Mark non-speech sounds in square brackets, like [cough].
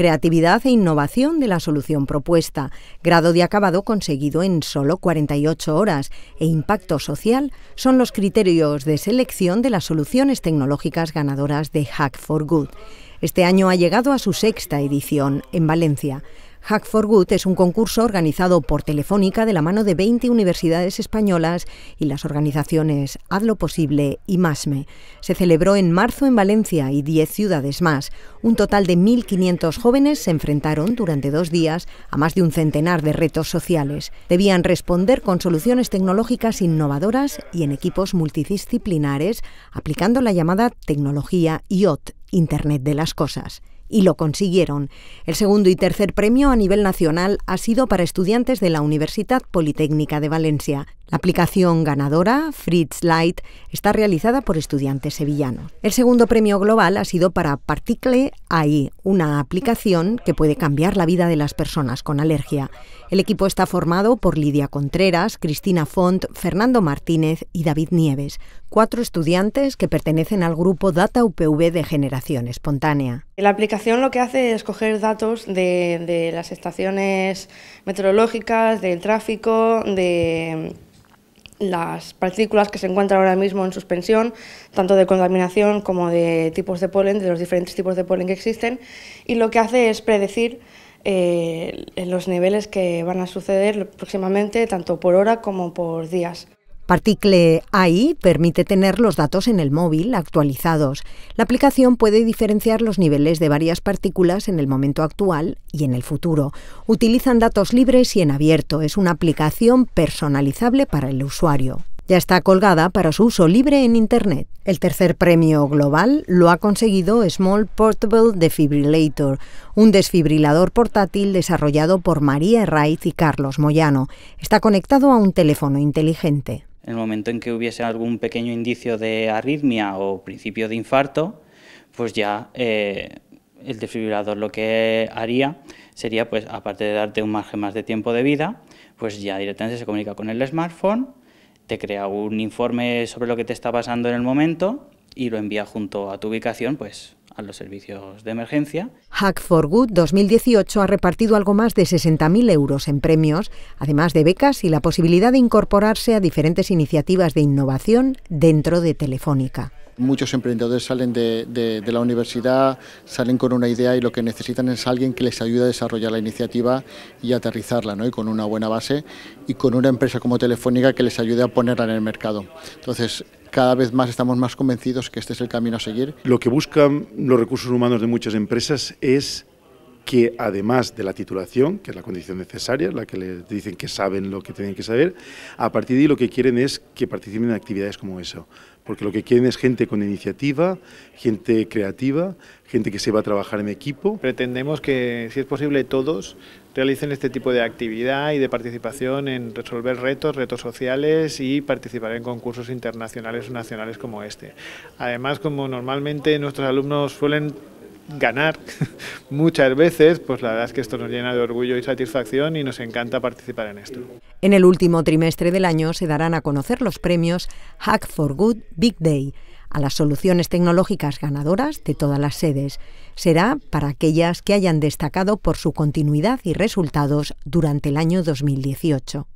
creatividad e innovación de la solución propuesta, grado de acabado conseguido en solo 48 horas e impacto social son los criterios de selección de las soluciones tecnológicas ganadoras de Hack for Good. Este año ha llegado a su sexta edición en Valencia. Hack for Good es un concurso organizado por Telefónica de la mano de 20 universidades españolas y las organizaciones Hazlo Posible y MASME. Se celebró en marzo en Valencia y 10 ciudades más. Un total de 1.500 jóvenes se enfrentaron durante dos días a más de un centenar de retos sociales. Debían responder con soluciones tecnológicas innovadoras y en equipos multidisciplinares, aplicando la llamada tecnología IoT, Internet de las Cosas y lo consiguieron. El segundo y tercer premio a nivel nacional ha sido para estudiantes de la Universidad Politécnica de Valencia. La aplicación ganadora, Fritz Light, está realizada por estudiantes sevillanos. El segundo premio global ha sido para Particle AI, una aplicación que puede cambiar la vida de las personas con alergia. El equipo está formado por Lidia Contreras, Cristina Font, Fernando Martínez y David Nieves, cuatro estudiantes que pertenecen al grupo Data UPV de Generación Espontánea. La aplicación lo que hace es coger datos de, las estaciones meteorológicas, del tráfico, de las partículas que se encuentran ahora mismo en suspensión, tanto de contaminación como de tipos de polen, de los diferentes tipos de polen que existen, y lo que hace es predecir eh, los niveles que van a suceder próximamente, tanto por hora como por días. Particle AI permite tener los datos en el móvil actualizados. La aplicación puede diferenciar los niveles de varias partículas en el momento actual y en el futuro. Utilizan datos libres y en abierto. Es una aplicación personalizable para el usuario. Ya está colgada para su uso libre en Internet. El tercer premio global lo ha conseguido Small Portable Defibrillator, un desfibrilador portátil desarrollado por María Raiz y Carlos Moyano. Está conectado a un teléfono inteligente. En el momento en que hubiese algún pequeño indicio de arritmia o principio de infarto, pues ya eh, el desfibrilador lo que haría sería, pues aparte de darte un margen más de tiempo de vida, pues ya directamente se comunica con el smartphone, te crea un informe sobre lo que te está pasando en el momento y lo envía junto a tu ubicación, pues a los servicios de emergencia. Hack for Good 2018 ha repartido algo más de 60.000 euros en premios, además de becas y la posibilidad de incorporarse a diferentes iniciativas de innovación dentro de Telefónica. Muchos emprendedores salen de, la universidad, salen con una idea y lo que necesitan es alguien que les ayude a desarrollar la iniciativa y aterrizarla, ¿no? y con una buena base y con una empresa como Telefónica que les ayude a ponerla en el mercado. Entonces, cada vez más estamos más convencidos que este es el camino a seguir. Lo que buscan los recursos humanos de muchas empresas es que además de la titulación, que es la condición necesaria, la que les dicen que saben lo que tienen que saber, a partir de ahí lo que quieren es que participen en actividades como eso, porque lo que quieren es gente con iniciativa, gente creativa, gente que se va a trabajar en equipo. Pretendemos que, si es posible, todos realicen este tipo de actividad y de participación en resolver retos, retos sociales y participar en concursos internacionales o nacionales como este. Además, como normalmente nuestros alumnos suelen ganar, [laughs] muchas veces, pues la verdad es que esto nos llena de orgullo y satisfacción y nos encanta participar en esto. En el último trimestre del año se darán a conocer los premios Hack for Good Big Day a las soluciones tecnológicas ganadoras de todas las sedes. Será para aquellas que hayan destacado por su continuidad y resultados durante el año 2018.